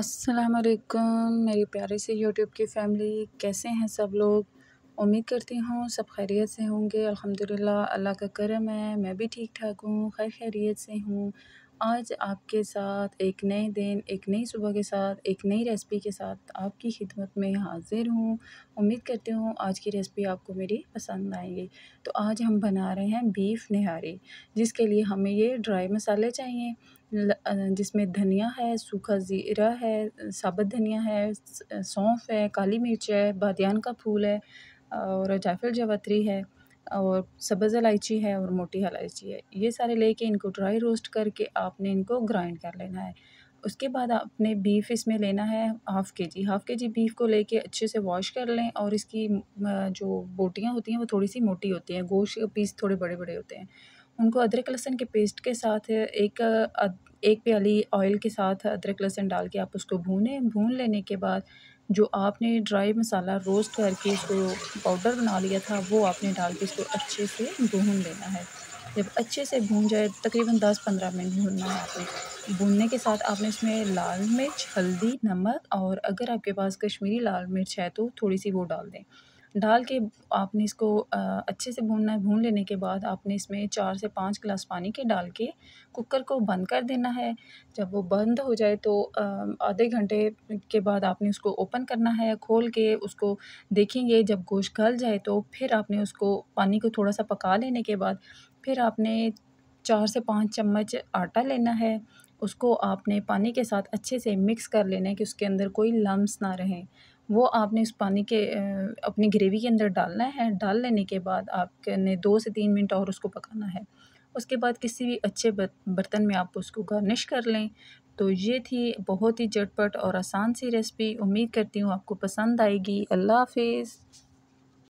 अस्सलाम वालेकुम मेरी प्यारे से यूट्यूब की फैमिली कैसे हैं सब लोग उम्मीद करती हूँ सब खैरियत से होंगे अल्हम्दुलिल्लाह अल्लाह का करम है मैं भी ठीक ठाक हूँ खैर खैरियत से हूँ आज आपके साथ एक नए दिन एक नई सुबह के साथ एक नई रेसिपी के साथ आपकी खिदमत में हाज़िर हूँ उम्मीद करती हूँ आज की रेसिपी आपको मेरी पसंद आएगी तो आज हम बना रहे हैं बीफ निहारी जिसके लिए हमें ये ड्राई मसाले चाहिए जिसमें धनिया है सूखा ज़ीरा है साबुत धनिया है सौंफ है काली मिर्च है बादियान का फूल है और जायफल जावत्री है और सब्ज़ इलायची है और मोटी इलायची है ये सारे लेके इनको ड्राई रोस्ट करके आपने इनको ग्राइंड कर लेना है उसके बाद आपने बीफ़ इसमें लेना है हाफ़ के जी हाफ़ के जी बीफ़ को लेके अच्छे से वॉश कर लें और इसकी जो बोटियाँ होती हैं वो थोड़ी सी मोटी होती हैं गोश्त पीस थोड़े बड़े बड़े होते हैं उनको अदरक लहसन के पेस्ट के साथ एक एक प्याली ऑयल के साथ अदरक लहसुन डाल के आप उसको भूनें भून लेने के बाद जो आपने ड्राई मसाला रोस्ट करके इसको पाउडर बना लिया था वो आपने डाल के इसको अच्छे से भून लेना है जब अच्छे से भून जाए तकरीबन दस पंद्रह मिनट भूनना है आपने भूनने के साथ आपने इसमें लाल मिर्च हल्दी नमक और अगर आपके पास कश्मीरी लाल मिर्च है तो थोड़ी सी वो डाल दें डाल के आपने इसको अच्छे से भूनना है भून लेने के बाद आपने इसमें चार से पाँच गिलास पानी के डाल के कुकर को बंद कर देना है जब वो बंद हो जाए तो आधे घंटे के बाद आपने उसको ओपन करना है खोल के उसको देखेंगे जब गोश्त गल जाए तो फिर आपने उसको पानी को थोड़ा सा पका लेने के बाद फिर आपने चार से पाँच चम्मच आटा लेना है उसको आपने पानी के साथ अच्छे से मिक्स कर लेना है कि उसके अंदर कोई लम्स ना रहें वो आपने उस पानी के अपनी ग्रेवी के अंदर डालना है डाल लेने के बाद आपने दो से तीन मिनट और उसको पकाना है उसके बाद किसी भी अच्छे बर्तन में आप उसको गार्निश कर लें तो ये थी बहुत ही झटपट और आसान सी रेसिपी उम्मीद करती हूँ आपको पसंद आएगी अल्लाह हाफिज़